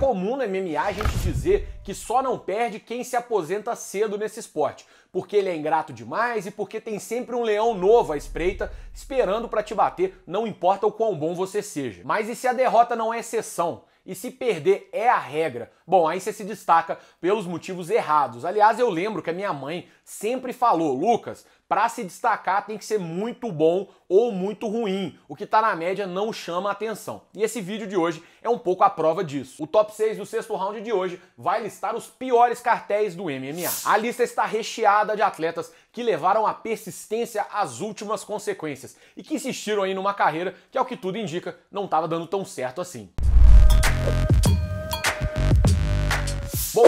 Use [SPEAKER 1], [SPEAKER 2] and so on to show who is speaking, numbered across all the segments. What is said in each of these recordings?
[SPEAKER 1] comum no MMA a gente dizer que só não perde quem se aposenta cedo nesse esporte, porque ele é ingrato demais e porque tem sempre um leão novo à espreita esperando para te bater, não importa o quão bom você seja. Mas e se a derrota não é exceção? E se perder é a regra. Bom, aí você se destaca pelos motivos errados. Aliás, eu lembro que a minha mãe sempre falou: Lucas, para se destacar tem que ser muito bom ou muito ruim. O que está na média não chama atenção. E esse vídeo de hoje é um pouco a prova disso. O top 6 do sexto round de hoje vai listar os piores cartéis do MMA. A lista está recheada de atletas que levaram a persistência às últimas consequências e que insistiram aí numa carreira que, ao que tudo indica, não estava dando tão certo assim.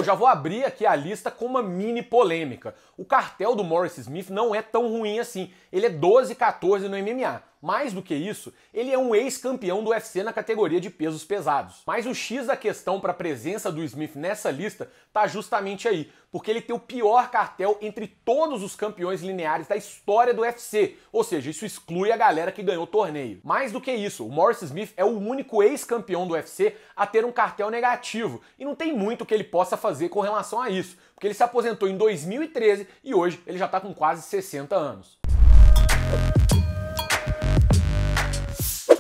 [SPEAKER 1] Eu já vou abrir aqui a lista com uma mini polêmica. O cartel do Morris Smith não é tão ruim assim. Ele é 12-14 no MMA. Mais do que isso, ele é um ex-campeão do UFC na categoria de pesos pesados. Mas o X da questão para a presença do Smith nessa lista tá justamente aí, porque ele tem o pior cartel entre todos os campeões lineares da história do UFC, ou seja, isso exclui a galera que ganhou o torneio. Mais do que isso, o Morris Smith é o único ex-campeão do UFC a ter um cartel negativo, e não tem muito que ele possa fazer com relação a isso, porque ele se aposentou em 2013 e hoje ele já está com quase 60 anos.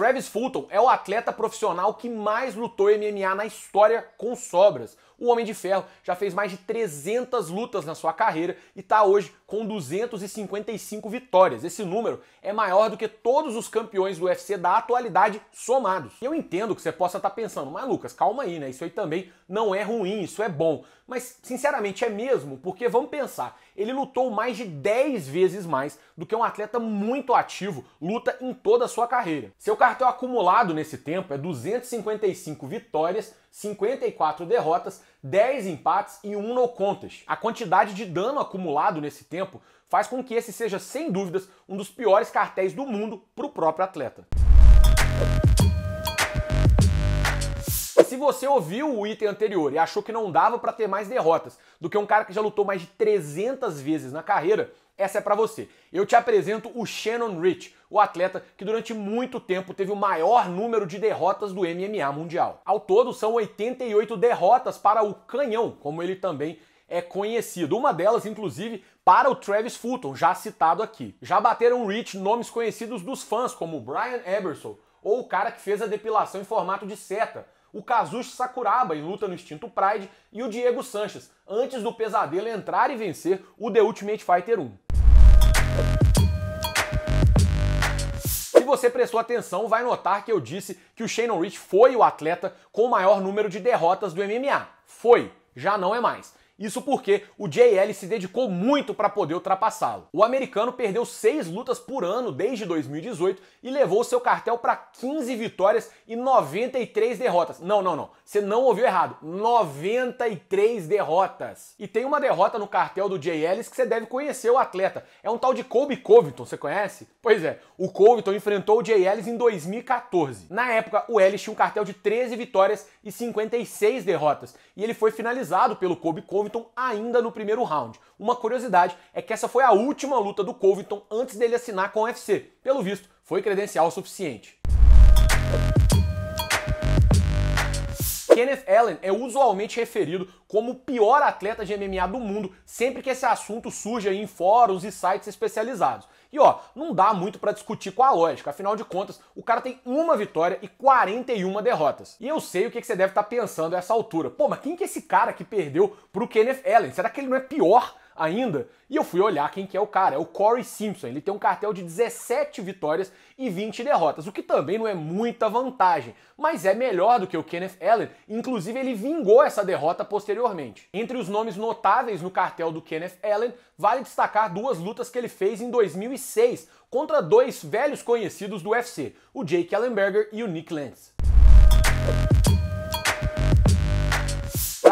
[SPEAKER 1] Travis Fulton é o atleta profissional que mais lutou MMA na história com sobras. O Homem de Ferro já fez mais de 300 lutas na sua carreira e está hoje com 255 vitórias. Esse número é maior do que todos os campeões do UFC da atualidade somados. E eu entendo que você possa estar tá pensando, mas Lucas, calma aí, né? Isso aí também não é ruim, isso é bom. Mas, sinceramente, é mesmo, porque vamos pensar, ele lutou mais de 10 vezes mais do que um atleta muito ativo luta em toda a sua carreira. Seu cartão acumulado nesse tempo é 255 vitórias, 54 derrotas 10 empates e um no contest. A quantidade de dano acumulado nesse tempo faz com que esse seja, sem dúvidas, um dos piores cartéis do mundo para o próprio atleta. se você ouviu o item anterior e achou que não dava para ter mais derrotas do que um cara que já lutou mais de 300 vezes na carreira, essa é para você. Eu te apresento o Shannon Rich, o atleta que durante muito tempo teve o maior número de derrotas do MMA mundial. Ao todo, são 88 derrotas para o Canhão, como ele também é conhecido. Uma delas, inclusive, para o Travis Fulton, já citado aqui. Já bateram Rich nomes conhecidos dos fãs, como Brian Eberson, ou o cara que fez a depilação em formato de seta, o Kazushi Sakuraba em luta no Instinto Pride e o Diego Sanches, antes do pesadelo entrar e vencer o The Ultimate Fighter 1. Se você prestou atenção, vai notar que eu disse que o Shannon Rich foi o atleta com o maior número de derrotas do MMA. Foi, já não é mais. Isso porque o JL se dedicou muito para poder ultrapassá-lo. O americano perdeu seis lutas por ano desde 2018 e levou seu cartel para 15 vitórias e 93 derrotas. Não, não, não. Você não ouviu errado. 93 derrotas. E tem uma derrota no cartel do JL que você deve conhecer o atleta. É um tal de Colby Covington, você conhece? Pois é, o Covington enfrentou o JL em 2014. Na época, o Ellis tinha um cartel de 13 vitórias e 56 derrotas. E ele foi finalizado pelo Colby Covington Covington ainda no primeiro round. Uma curiosidade é que essa foi a última luta do Covington antes dele assinar com o UFC. Pelo visto, foi credencial suficiente. Kenneth Allen é usualmente referido como o pior atleta de MMA do mundo sempre que esse assunto surge em fóruns e sites especializados. E ó, não dá muito para discutir com a lógica, afinal de contas, o cara tem uma vitória e 41 derrotas. E eu sei o que, você deve estar tá pensando a essa altura. Pô, mas quem que é esse cara que perdeu pro Kenneth Allen? Será que ele não é pior ainda. E eu fui olhar quem que é o cara. É o Corey Simpson. Ele tem um cartel de 17 vitórias e 20 derrotas, o que também não é muita vantagem, mas é melhor do que o Kenneth Allen. Inclusive, ele vingou essa derrota posteriormente. Entre os nomes notáveis no cartel do Kenneth Allen, vale destacar duas lutas que ele fez em 2006 contra dois velhos conhecidos do UFC, o Jake Ellenberger e o Nick Lentz.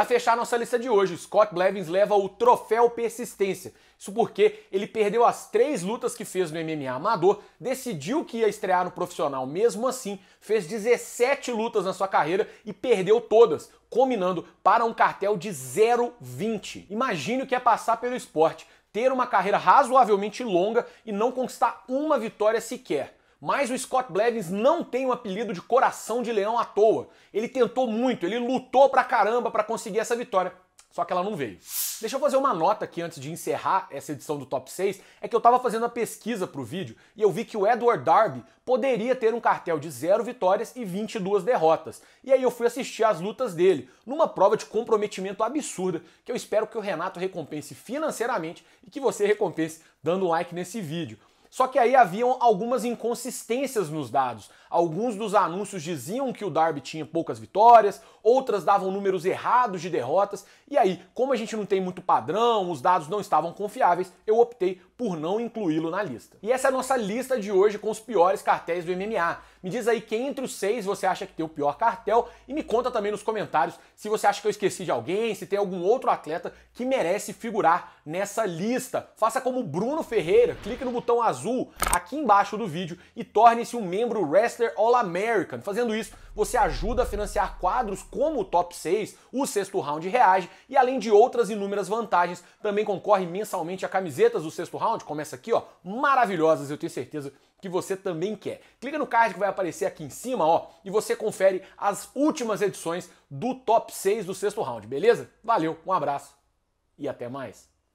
[SPEAKER 1] Para fechar nossa lista de hoje, Scott Blevins leva o troféu persistência. Isso porque ele perdeu as três lutas que fez no MMA amador, decidiu que ia estrear no profissional mesmo assim, fez 17 lutas na sua carreira e perdeu todas, combinando para um cartel de 0,20. Imagine o que é passar pelo esporte, ter uma carreira razoavelmente longa e não conquistar uma vitória sequer. Mas o Scott Blevins não tem o um apelido de coração de leão à toa. Ele tentou muito, ele lutou pra caramba para conseguir essa vitória. Só que ela não veio. Deixa eu fazer uma nota aqui antes de encerrar essa edição do Top 6, é que eu estava fazendo a pesquisa para o vídeo e eu vi que o Edward Darby poderia ter um cartel de 0 vitórias e 22 derrotas. E aí eu fui assistir às lutas dele, numa prova de comprometimento absurda, que eu espero que o Renato recompense financeiramente e que você recompense dando like nesse vídeo. Só que aí haviam algumas inconsistências nos dados. Alguns dos anúncios diziam que o Darby tinha poucas vitórias, outras davam números errados de derrotas, e aí, como a gente não tem muito padrão, os dados não estavam confiáveis, eu optei por não incluí-lo na lista. E essa é a nossa lista de hoje com os piores cartéis do MMA. Me diz aí quem entre os seis você acha que tem o pior cartel e me conta também nos comentários se você acha que eu esqueci de alguém, se tem algum outro atleta que merece figurar nessa lista. Faça como Bruno Ferreira, clique no botão azul aqui embaixo do vídeo e torne-se um membro Wrestling Wrestler All-American. Fazendo isso, você ajuda a financiar quadros como o Top 6, o Sexto Round Reage e além de outras inúmeras vantagens, também concorre mensalmente a camisetas do Sexto Round, começa aqui, ó, maravilhosas, eu tenho certeza que você também quer. Clica no card que vai aparecer aqui em cima, ó, e você confere as últimas edições do top 6 do sexto round, beleza? Valeu, um abraço e até mais.